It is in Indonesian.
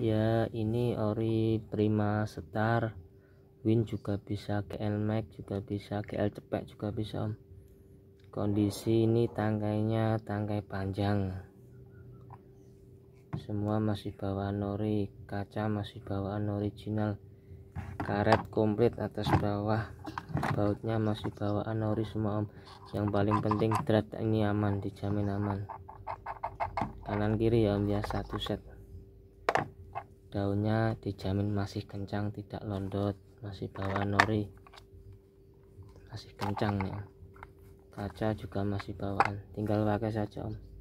ya ini ori prima setar win juga bisa GL max juga bisa GL cepet juga bisa om kondisi ini tangkainya tangkai panjang semua masih bawaan ori kaca masih bawaan original karet komplit atas bawah bautnya masih bawaan ori semua om yang paling penting drat ini aman dijamin aman kanan kiri ya om ya satu set daunnya dijamin masih kencang tidak londot masih bawa nori masih kencang ya kaca juga masih bawaan tinggal pakai saja om